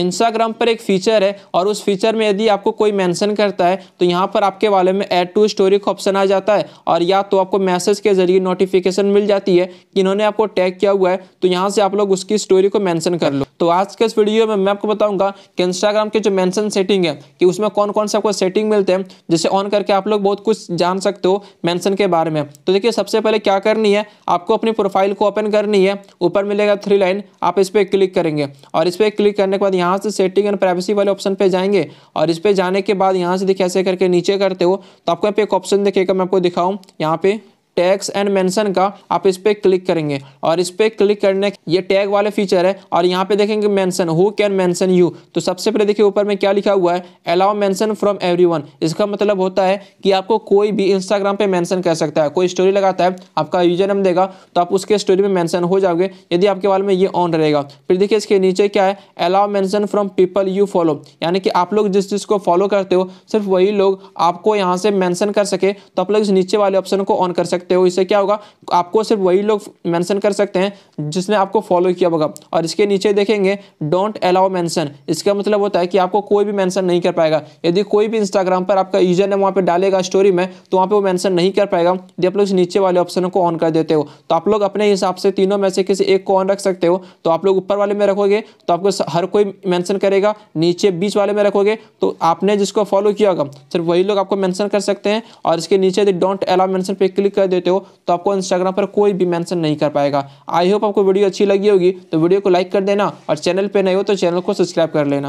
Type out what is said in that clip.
Instagram पर एक feature है और उस फीचर में यदि आपको कोई मैंसन करता है तो यहाँ पर आपके वाले में ऐड टू स्टोरी का ऑप्शन आ जाता है और या तो आपको मैसेज के जरिए नोटिफिकेशन मिल जाती है कि इन्होंने आपको टैग किया हुआ है तो यहाँ से आप लोग उसकी स्टोरी को मैंसन कर लो तो आज के इस वीडियो में मैं आपको बताऊंगा कि इंस्टाग्राम के जो मेंशन सेटिंग है कि उसमें कौन कौन से आपको सेटिंग मिलते हैं जिसे ऑन करके आप लोग बहुत कुछ जान सकते हो मेंशन के बारे में तो देखिए सबसे पहले क्या करनी है आपको अपनी प्रोफाइल को ओपन करनी है ऊपर मिलेगा थ्री लाइन आप इस पर क्लिक करेंगे और इस पर क्लिक करने के बाद यहाँ से सेटिंग एंड प्राइवेसी वाले ऑप्शन पर जाएंगे और इस पर जाने के बाद यहाँ से देखिए ऐसे करके नीचे करते हो तो आपको यहाँ पे एक ऑप्शन देखिएगा मैं आपको दिखाऊँ यहाँ पे टैग्स एंड मेंशन का आप इस पर क्लिक करेंगे और इस पर क्लिक करने ये टैग वाले फीचर है और यहाँ पे देखेंगे mention who can mention you तो सबसे पहले देखिए ऊपर में क्या लिखा हुआ है अलाउ मेंशन फ्रॉम एवरीवन इसका मतलब होता है कि आपको कोई भी इंस्टाग्राम पे मेंशन कर सकता है कोई स्टोरी लगाता है आपका यूजर नेम देगा तो आप उसके स्टोरी में मैंसन हो जाओगे यदि आपके वाले में ये ऑन रहेगा फिर देखिए इसके नीचे क्या है allow mention from people you follow यानी कि आप लोग जिस चीज़ को फॉलो करते हो सिर्फ वही लोग आपको यहाँ से मैंसन कर सके तो आप लोग इस नीचे वाले ऑप्शन को ऑन कर सकते सकते हो इससे क्या होगा आपको सिर्फ वही लोग मेंशन कर सकते हैं जिसने आपको फॉलो किया होगा और इसके नीचे देखेंगे डोंट अलाउ मेंशन इसका मतलब होता है कि आपको कोई भी मेंशन नहीं कर पाएगा यदि कोई भी इंस्टाग्राम पर आपका यूजर ने वहाँ पर डालेगा स्टोरी में तो वहाँ पर वो मेंशन नहीं कर पाएगा यदि आप लोग नीचे वाले ऑप्शन को ऑन कर देते हो तो आप लोग अपने हिसाब से तीनों में से किसी एक को ऑन रख सकते हो तो आप लोग ऊपर वाले में रखोगे तो आपको हर कोई मेंशन करेगा नीचे बीच वाले में रखोगे तो आपने जिसको फॉलो किया होगा सिर्फ वही लोग आपको मेंशन कर सकते हैं और इसके नीचे डोंट अलाउ मेंशन पर क्लिक कर देते हो तो आपको इंस्टाग्राम पर कोई भी मैंसन नहीं कर पाएगा आई होप आपको वीडियो अच्छी लगी होगी तो वीडियो को लाइक कर देना और चैनल पर नहीं हो तो चैनल को सब्सक्राइब कर लेना